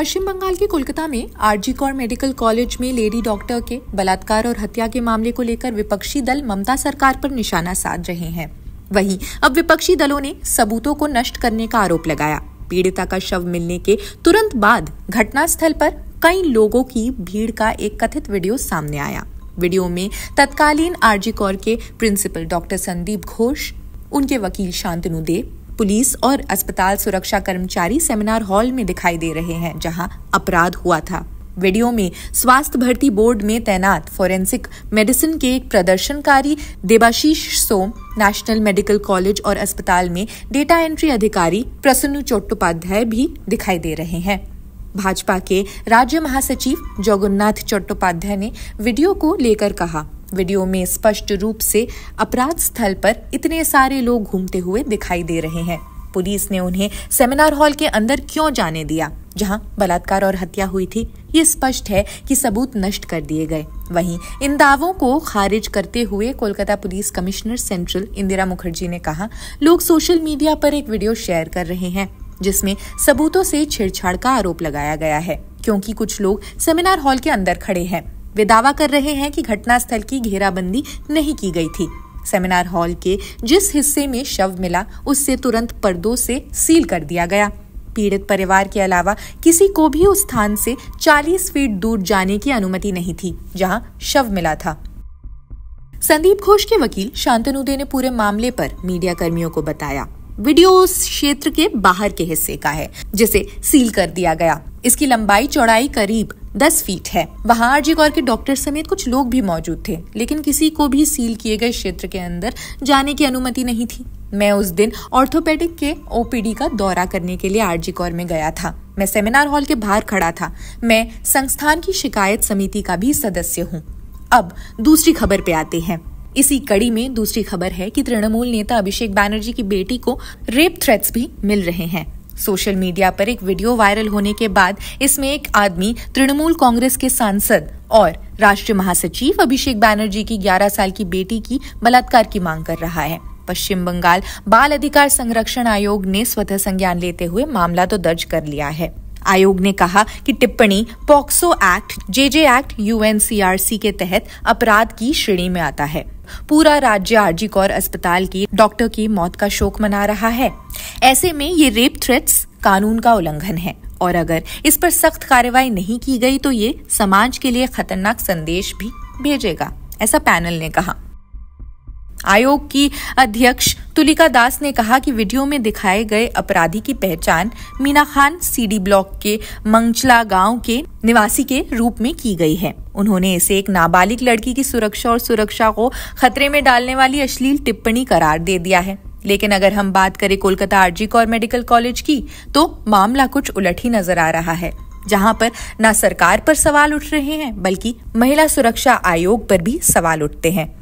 पश्चिम बंगाल के कोलकाता में RG Kar medical college में लेडी डॉक्टर के बलात्कार और हत्या के मामले को लेकर विपक्षी दल ममता सरकार पर निशाना साध रहे हैं वहीं अब विपक्षी दलों ने सबूतों को नष्ट करने का आरोप लगाया पीड़िता का शव मिलने के तुरंत बाद घटनास्थल पर कई लोगों की भीड़ का एक कथित वीडियो सामने आया वीडियो में तत्कालीन आरजी कौर के प्रिंसिपल डॉक्टर संदीप घोष उनके वकील शांतनु देव पुलिस और अस्पताल सुरक्षा कर्मचारी सेमिनार हॉल में दिखाई दे रहे हैं जहां अपराध हुआ था वीडियो में स्वास्थ्य भर्ती बोर्ड में तैनात फोरेंसिक मेडिसिन के एक प्रदर्शनकारी Debashish Som national medical college और अस्पताल में डेटा एंट्री अधिकारी प्रसन्न चट्टोपाध्याय भी दिखाई दे रहे हैं भाजपा के राज्य महासचिव जगन्नाथ चट्टोपाध्याय ने वीडियो को लेकर कहा वीडियो में स्पष्ट रूप से अपराध स्थल पर इतने सारे लोग घूमते हुए दिखाई दे रहे हैं पुलिस ने उन्हें सेमिनार हॉल के अंदर क्यों जाने दिया जहां बलात्कार और हत्या हुई थी ये स्पष्ट है कि सबूत नष्ट कर दिए गए वहीं इन दावों को खारिज करते हुए Kolkata police commissioner central Indira Mukherjee ने कहा लोग सोशल मीडिया पर एक वीडियो शेयर कर रहे हैं जिसमें सबूतों से छेड़छाड़ का आरोप लगाया गया है क्योंकि कुछ लोग सेमिनार हॉल के अंदर खड़े हैं वे दावा कर रहे हैं कि घटनास्थल की घेराबंदी नहीं की गई थी सेमिनार हॉल के जिस हिस्से में शव मिला उससे तुरंत पर्दों से सील कर दिया गया पीड़ित परिवार के अलावा किसी को भी उस स्थान से 40 फीट दूर जाने की अनुमति नहीं थी जहां शव मिला था संदीप घोष के वकील शांतनु दे ने पूरे मामले पर मीडिया कर्मियों को बताया वीडियो उस क्षेत्र के बाहर के हिस्से का है जिसे सील कर दिया गया इसकी लंबाई चौड़ाई करीब दस फीट है वहां आरजी कौर के डॉक्टर समेत कुछ लोग भी मौजूद थे लेकिन किसी को भी सील किए गए क्षेत्र के अंदर जाने की अनुमति नहीं थी मैं उस दिन ऑर्थोपेडिक के ओपीडी का दौरा करने के लिए आरजी कौर में गया था मैं सेमिनार हॉल के बाहर खड़ा था मैं संस्थान की शिकायत समिति का भी सदस्य हूँ अब दूसरी खबर पे आते हैं इसी कड़ी में दूसरी खबर है कि तृणमूल नेता अभिषेक बैनर्जी की बेटी को रेप थ्रेट्स भी मिल रहे हैं सोशल मीडिया पर एक वीडियो वायरल होने के बाद इसमें एक आदमी तृणमूल कांग्रेस के सांसद और राष्ट्रीय महासचिव अभिषेक बैनर्जी की 11 साल की बेटी की बलात्कार की मांग कर रहा है पश्चिम बंगाल बाल अधिकार संरक्षण आयोग ने स्वतः संज्ञान लेते हुए मामला तो दर्ज कर लिया है आयोग ने कहा कि टिप्पणी POCSO act JJ act UNCRC के तहत अपराध की श्रेणी में आता है पूरा राज्य आरजी कौर अस्पताल की डॉक्टर की मौत का शोक मना रहा है ऐसे में ये रेप थ्रेट्स कानून का उल्लंघन है और अगर इस पर सख्त कार्रवाई नहीं की गई तो ये समाज के लिए खतरनाक संदेश भी भेजेगा ऐसा पैनल ने कहा आयोग की अध्यक्ष तुलिका दास ने कहा कि वीडियो में दिखाए गए अपराधी की पहचान मीना खान सीडी ब्लॉक के मंगचला गांव के निवासी के रूप में की गई है उन्होंने इसे एक नाबालिग लड़की की सुरक्षा और सुरक्षा को खतरे में डालने वाली अश्लील टिप्पणी करार दे दिया है लेकिन अगर हम बात करें Kolkata RG Kar medical college की तो मामला कुछ उलट ही नजर आ रहा है जहां पर न सरकार पर सवाल उठ रहे हैं बल्कि महिला सुरक्षा आयोग पर भी सवाल उठते हैं